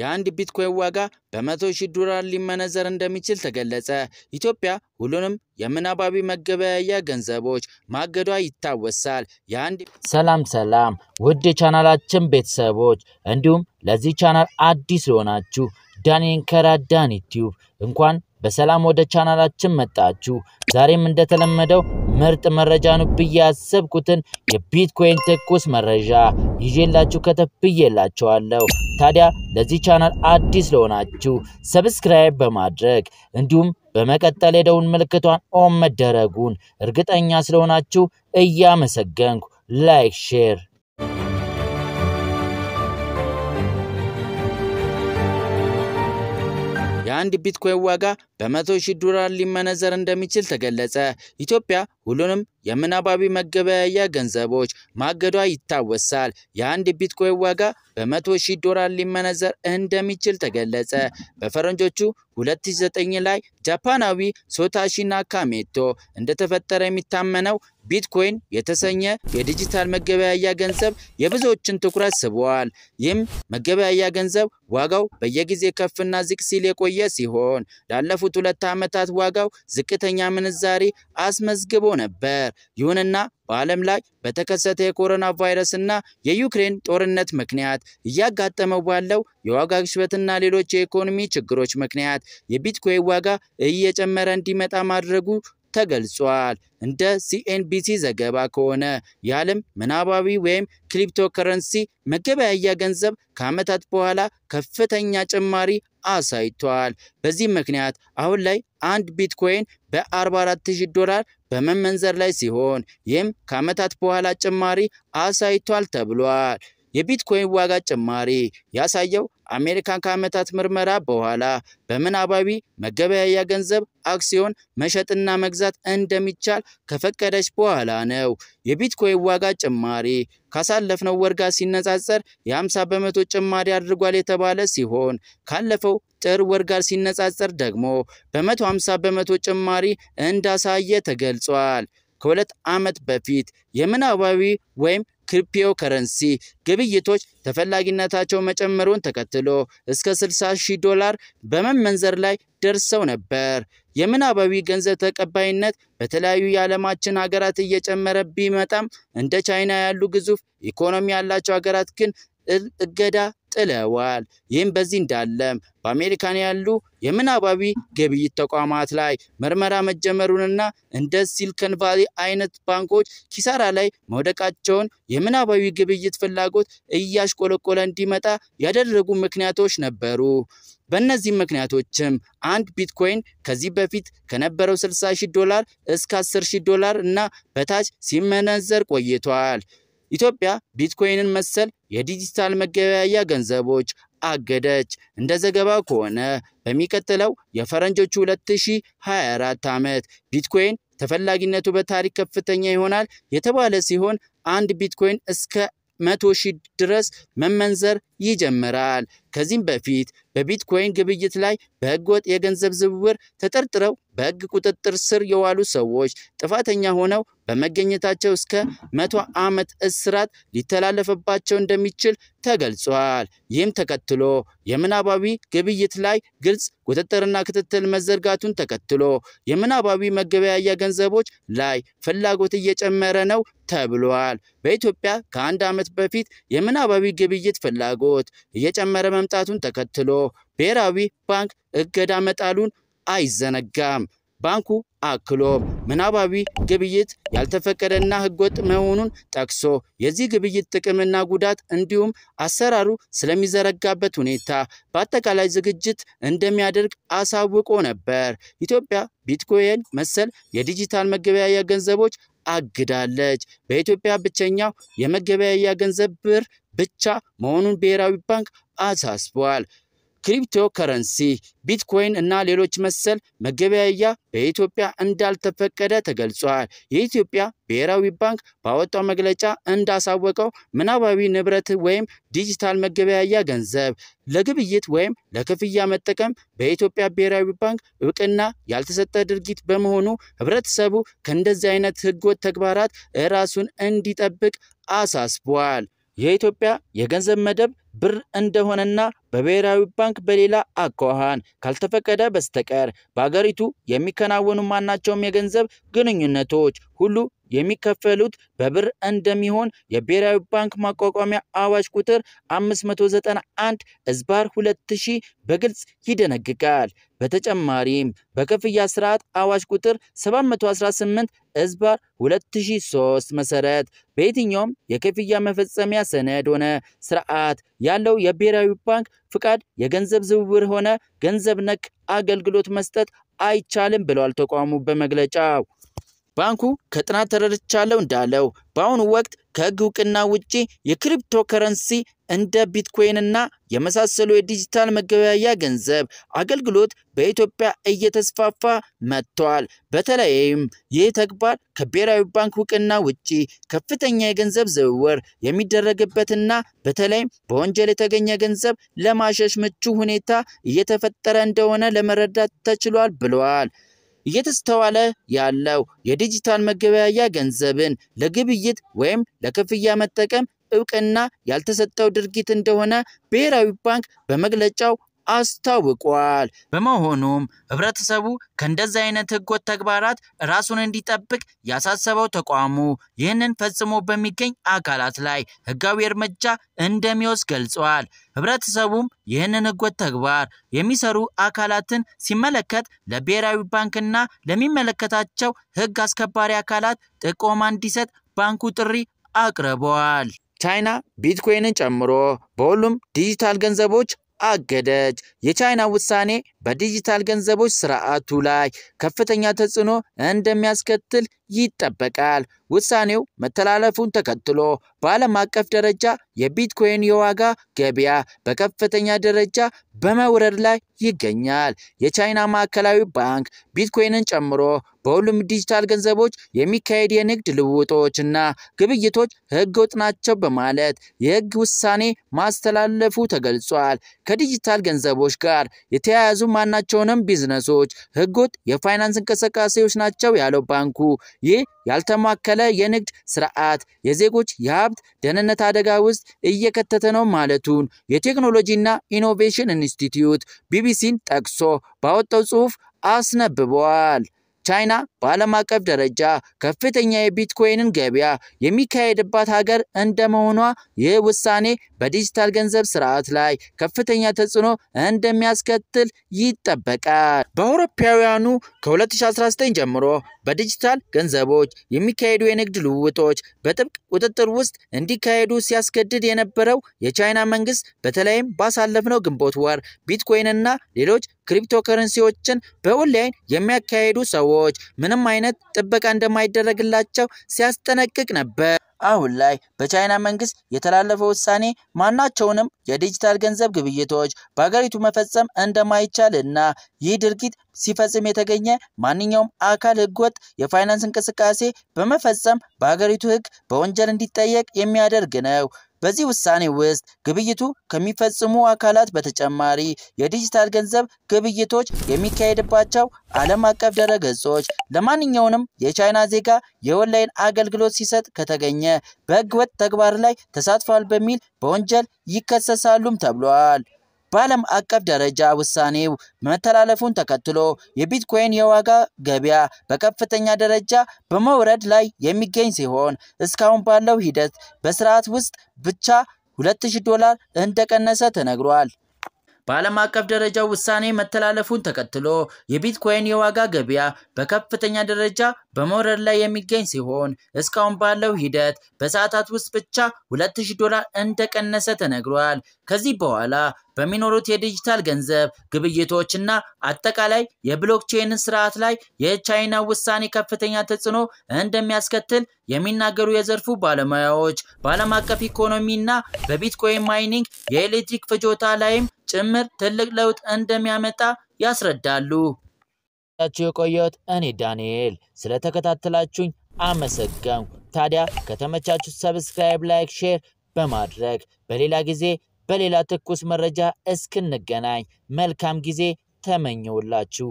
የአንድ ቢትኮይን ዋጋ በመቶ ሺህ ዶላር ሊመነዘር እንደሚችል ተገለጸ። ኢትዮጵያ ሁሉንም የምናባቢ መገበያያ ገንዘቦች ማገዷ ይታወሳል። የአንድ ሰላም ሰላም ውድ የቻናላችን ቤተሰቦች እንዲሁም ለዚህ ቻናል አዲስ የሆናችሁ ዳንኤን ከራ እንኳን በሰላም ወደ ቻናላችን መጣችሁ። ዛሬም እንደተለመደው ምርጥ መረጃ ነው ብዬ ያሰብኩትን የቢትኮይን ትኩስ መረጃ ይዤላችሁ ከተፍዬላችኋለሁ። ታዲያ ለዚህ ቻናል አዲስ ለሆናችሁ ሰብስክራይብ በማድረግ እንዲሁም በመቀጠል የደውን ምልክቷን ኦን መደረጉን እርግጠኛ ስለሆናችሁ እያመሰገንኩ ላይክ፣ ሼር የአንድ ቢትኮይን ዋጋ በመቶ ሺህ ዶላር ሊመነዘር እንደሚችል ተገለጸ። ኢትዮጵያ ሁሉንም የምናባቢ መገበያያ ገንዘቦች ማገዷ ይታወሳል። የአንድ ቢትኮይን ዋጋ በመቶ ሺህ ዶላር ሊመነዘር እንደሚችል ተገለጸ። በፈረንጆቹ 2009 ላይ ጃፓናዊ ሶታሺ ናካሜቶ እንደተፈጠረ የሚታመነው ቢትኮይን የተሰኘ የዲጂታል መገበያያ ገንዘብ የብዙዎችን ትኩረት ስቧል። ይህም መገበያያ ገንዘብ ዋጋው በየጊዜ ከፍና ዝቅ ሲል የቆየ ሲሆን ላለፉት ሁለት ዓመታት ዋጋው ዝቅተኛ ምንዛሪ አስመዝግቦ ነበር። ይሁንና በዓለም ላይ በተከሰተ የኮሮና ቫይረስና የዩክሬን ጦርነት ምክንያት እያጋጠመው ባለው የዋጋ ግሽበትና ሌሎች የኢኮኖሚ ችግሮች ምክንያት የቢትኮይን ዋጋ እየጨመረ እንዲመጣ ማድረጉ ተገልጿል። እንደ ሲኤንቢሲ ዘገባ ከሆነ የዓለም ምናባዊ ወይም ከረንሲ መገበያያ ገንዘብ ከዓመታት በኋላ ከፍተኛ ጭማሪ አሳይቷል። በዚህ ምክንያት አሁን ላይ አንድ ቢትኮይን በ44000 ዶላር በመመንዘር ላይ ሲሆን ይህም ከዓመታት በኋላ ጭማሪ አሳይቷል ተብሏል። የቢትኮይን ዋጋ ጭማሪ ያሳየው አሜሪካን ከዓመታት ምርመራ በኋላ በምናባዊ መገበያያ ገንዘብ አክሲዮን መሸጥና መግዛት እንደሚቻል ከፈቀደች በኋላ ነው። የቢትኮይን ዋጋ ጭማሪ ካሳለፍነው ወር ጋር ሲነጻጸር የ50 በመቶ ጭማሪ አድርጓል የተባለ ሲሆን ካለፈው ጥር ወር ጋር ሲነጻጸር ደግሞ በ150 በመቶ ጭማሪ እንዳሳየ ተገልጿል። ከሁለት ዓመት በፊት የምናባዊ ወይም ክሪፕቶ ከረንሲ ግብይቶች ተፈላጊነታቸው መጨመሩን ተከትሎ እስከ 60 ሺህ ዶላር በመመንዘር ላይ ደርሰው ነበር። የምናባዊ ገንዘብ ተቀባይነት በተለያዩ የዓለማችን ሀገራት እየጨመረ ቢመጣም እንደ ቻይና ያሉ ግዙፍ ኢኮኖሚ ያላቸው ሀገራት ግን እገዳ ጥለዋል። ይህም በዚህ እንዳለም በአሜሪካን ያሉ የምናባቢ ግብይት ተቋማት ላይ ምርመራ መጀመሩንና እንደ ሲልከን ቫሊ አይነት ባንኮች ኪሳራ ላይ መውደቃቸውን የምናባዊ ግብይት ፍላጎት እያሽቆለቆለ እንዲመጣ ያደረጉ ምክንያቶች ነበሩ። በእነዚህም ምክንያቶችም አንድ ቢትኮይን ከዚህ በፊት ከነበረው 60 ሺህ ዶላር እስከ 10 ሺህ ዶላር እና በታች ሲመነዘር ቆይቷል። ኢትዮጵያ ቢትኮይንን መሰል የዲጂታል መገበያያ ገንዘቦች አገደች። እንደ ዘገባው ከሆነ በሚቀጥለው የፈረንጆቹ 2024 ዓመት ቢትኮይን ተፈላጊነቱ በታሪክ ከፍተኛ ይሆናል የተባለ ሲሆን አንድ ቢትኮይን እስከ መቶ ሺህ ድረስ መመንዘር ይጀምራል። ከዚህም በፊት በቢትኮይን ግብይት ላይ በህገወጥ የገንዘብ ዝውውር ተጠርጥረው በህግ ቁጥጥር ስር የዋሉ ሰዎች ጥፋተኛ ሆነው በመገኘታቸው እስከ መቶ ዓመት እስራት ሊተላለፍባቸው እንደሚችል ተገልጿል። ይህም ተከትሎ የምናባዊ ግብይት ላይ ግልጽ ቁጥጥርና ክትትል መዘርጋቱን ተከትሎ የምናባዊ መገበያያ ገንዘቦች ላይ ፍላጎት እየጨመረ ነው ተብሏል። በኢትዮጵያ ከአንድ ዓመት በፊት የምናባዊ ግብይት ፍላጎት ፍላጎት እየጨመረ መምጣቱን ተከትሎ ብሔራዊ ባንክ እገዳ መጣሉን አይዘነጋም። ባንኩ አክሎ ምናባዊ ግብይት ያልተፈቀደና ህገወጥ መሆኑን ጠቅሶ የዚህ ግብይት ጥቅምና ጉዳት እንዲሁም አሰራሩ ስለሚዘረጋበት ሁኔታ በአጠቃላይ ዝግጅት እንደሚያደርግ አሳውቆ ነበር። ኢትዮጵያ ቢትኮይን መሰል የዲጂታል መገበያያ ገንዘቦች አግዳለች። በኢትዮጵያ ብቸኛው የመገበያያ ገንዘብ ብር ብቻ መሆኑን ብሔራዊ ባንክ አሳስበዋል። ክሪፕቶ ከረንሲ፣ ቢትኮይን እና ሌሎች መሰል መገበያያ በኢትዮጵያ እንዳልተፈቀደ ተገልጿል። የኢትዮጵያ ብሔራዊ ባንክ ባወጣው መግለጫ እንዳሳወቀው ምናባዊ ንብረት ወይም ዲጂታል መገበያያ ገንዘብ ለግብይት ወይም ለክፍያ መጠቀም በኢትዮጵያ ብሔራዊ ባንክ እውቅና ያልተሰጠ ድርጊት በመሆኑ ህብረተሰቡ ከእንደዚህ አይነት ህገወጥ ተግባራት ራሱን እንዲጠብቅ አሳስቧል። የኢትዮጵያ የገንዘብ መደብ ብር እንደሆነና በብሔራዊ ባንክ በሌላ አኳኋን ካልተፈቀደ በስተቀር በአገሪቱ የሚከናወኑ ማናቸውም የገንዘብ ግንኙነቶች ሁሉ የሚከፈሉት በብር እንደሚሆን የብሔራዊ ባንክ ማቋቋሚያ አዋጅ ቁጥር 591 እዝባር 2000 በግልጽ ይደነግጋል። በተጨማሪም በክፍያ ስርዓት አዋጅ ቁጥር 718 እዝባር 2003 መሰረት በየትኛውም የክፍያ መፈጸሚያ ሰነድ ሆነ ስርዓት ያለው የብሔራዊ ባንክ ፍቃድ የገንዘብ ዝውውር ሆነ ገንዘብ ነክ አገልግሎት መስጠት አይቻልም ብለዋል ተቋሙ በመግለጫው። ባንኩ ከጥናት ተረድቻለሁ እንዳለው በአሁኑ ወቅት ከህግ እውቅና ውጪ የክሪፕቶ ከረንሲ እንደ ቢትኮይንና የመሳሰሉ የዲጂታል መገበያያ ገንዘብ አገልግሎት በኢትዮጵያ እየተስፋፋ መጥቷል። በተለይም ይህ ተግባር ከብሔራዊ ባንክ እውቅና ውጪ ከፍተኛ የገንዘብ ዝውውር የሚደረግበትና በተለይም በወንጀል የተገኘ ገንዘብ ለማሸሽ ምቹ ሁኔታ እየተፈጠረ እንደሆነ ለመረዳት ተችሏል ብለዋል። እየተስተዋለ ያለው የዲጂታል መገበያያ ገንዘብን ለግብይት ወይም ለክፍያ መጠቀም እውቅና ያልተሰጠው ድርጊት እንደሆነ ብሔራዊ ባንክ በመግለጫው አስታውቋል። በመሆኑም ህብረተሰቡ ከእንደዚህ አይነት ህገወጥ ተግባራት ራሱን እንዲጠብቅ ያሳሰበው ተቋሙ ይህንን ፈጽሞ በሚገኝ አካላት ላይ ህጋዊ እርምጃ እንደሚወስድ ገልጿል። ህብረተሰቡም ይህንን ህገወጥ ተግባር የሚሰሩ አካላትን ሲመለከት ለብሔራዊ ባንክና ለሚመለከታቸው ህግ አስከባሪ አካላት ጥቆማ እንዲሰጥ ባንኩ ጥሪ አቅርበዋል። ቻይና ቢትኮይንን ጨምሮ በሁሉም ዲጂታል ገንዘቦች አገደች። የቻይና ውሳኔ በዲጂታል ገንዘቦች ስርዓቱ ላይ ከፍተኛ ተጽዕኖ እንደሚያስከትል ይጠበቃል። ውሳኔው መተላለፉን ተከትሎ በዓለም አቀፍ ደረጃ የቢትኮይን የዋጋ ገበያ በከፍተኛ ደረጃ በመውረድ ላይ ይገኛል። የቻይና ማዕከላዊ ባንክ ቢትኮይንን ጨምሮ በሁሉም ዲጂታል ገንዘቦች የሚካሄድ የንግድ ልውጦች እና ግብይቶች ህገወጥ ናቸው በማለት የህግ ውሳኔ ማስተላለፉ ተገልጿል። ከዲጂታል ገንዘቦች ጋር የተያያዙ ማናቸውንም ቢዝነሶች ህገወጥ የፋይናንስ እንቅስቃሴዎች ናቸው ያለው ባንኩ ይህ ያልተማከለ ያልተከለከለ የንግድ ስርዓት የዜጎች የሀብት ደህንነት አደጋ ውስጥ እየከተተ ነው ማለቱን የቴክኖሎጂና ኢኖቬሽን ኢንስቲትዩት ቢቢሲን ጠቅሶ ባወጣው ጽሑፍ አስነብበዋል። ቻይና በዓለም አቀፍ ደረጃ ከፍተኛ የቢትኮይንን ገበያ የሚካሄድባት ሀገር እንደመሆኗ ይህ ውሳኔ በዲጂታል ገንዘብ ስርዓት ላይ ከፍተኛ ተጽዕኖ እንደሚያስከትል ይጠበቃል። በአውሮፓውያኑ ከ2019 ጀምሮ በዲጂታል ገንዘቦች የሚካሄዱ የንግድ ልውውጦች በጥብቅ ቁጥጥር ውስጥ እንዲካሄዱ ሲያስገድድ የነበረው የቻይና መንግስት በተለይም ባሳለፍነው ግንቦት ወር ቢትኮይንና ሌሎች ክሪፕቶከረንሲዎችን በኦንላይን የሚያካሄዱ ሰዎች ምንም ምንም አይነት ጥበቃ እንደማይደረግላቸው ሲያስጠነቅቅ ነበር። አሁን ላይ በቻይና መንግስት የተላለፈው ውሳኔ ማናቸውንም የዲጂታል ገንዘብ ግብይቶች በሀገሪቱ መፈጸም እንደማይቻል እና ይህ ድርጊት ሲፈጽም የተገኘ ማንኛውም አካል ህገወጥ የፋይናንስ እንቅስቃሴ በመፈጸም በሀገሪቱ ህግ በወንጀል እንዲጠየቅ የሚያደርግ ነው። በዚህ ውሳኔ ውስጥ ግብይቱ ከሚፈጽሙ አካላት በተጨማሪ የዲጂታል ገንዘብ ግብይቶች የሚካሄድባቸው ዓለም አቀፍ ድረገጾች ለማንኛውንም የቻይና ዜጋ የኦንላይን አገልግሎት ሲሰጥ ከተገኘ በህግ ወጥ ተግባር ላይ ተሳትፏል በሚል በወንጀል ይከሰሳሉም ተብሏል። በዓለም አቀፍ ደረጃ ውሳኔው መተላለፉን ተከትሎ የቢትኮይን የዋጋ ገበያ በከፍተኛ ደረጃ በመውረድ ላይ የሚገኝ ሲሆን እስካሁን ባለው ሂደት በስርዓት ውስጥ ብቻ 2000 ዶላር እንደቀነሰ ተነግሯል። በዓለም አቀፍ ደረጃ ውሳኔ መተላለፉን ተከትሎ የቢትኮይን የዋጋ ገበያ በከፍተኛ ደረጃ በመውረድ ላይ የሚገኝ ሲሆን እስካሁን ባለው ሂደት በሰዓታት ውስጥ ብቻ 2000 ዶላር እንደቀነሰ ተነግሯል። ከዚህ በኋላ በሚኖሩት የዲጂታል ገንዘብ ግብይቶችና አጠቃላይ የብሎክቼን ስርዓት ላይ የቻይና ውሳኔ ከፍተኛ ተጽዕኖ እንደሚያስከትል የሚናገሩ የዘርፉ ባለሙያዎች በዓለም አቀፍ ኢኮኖሚና በቢትኮይን ማይኒንግ የኤሌክትሪክ ፍጆታ ላይም ጭምር ትልቅ ለውጥ እንደሚያመጣ ያስረዳሉ። ያችሁ የቆየሁት እኔ ዳንኤል ስለተከታተላችሁኝ አመሰገንኩ። ታዲያ ከተመቻችሁ ሰብስክራይብ፣ ላይክ፣ ሼር በማድረግ በሌላ ጊዜ በሌላ ትኩስ መረጃ እስክንገናኝ መልካም ጊዜ ተመኘውላችሁ።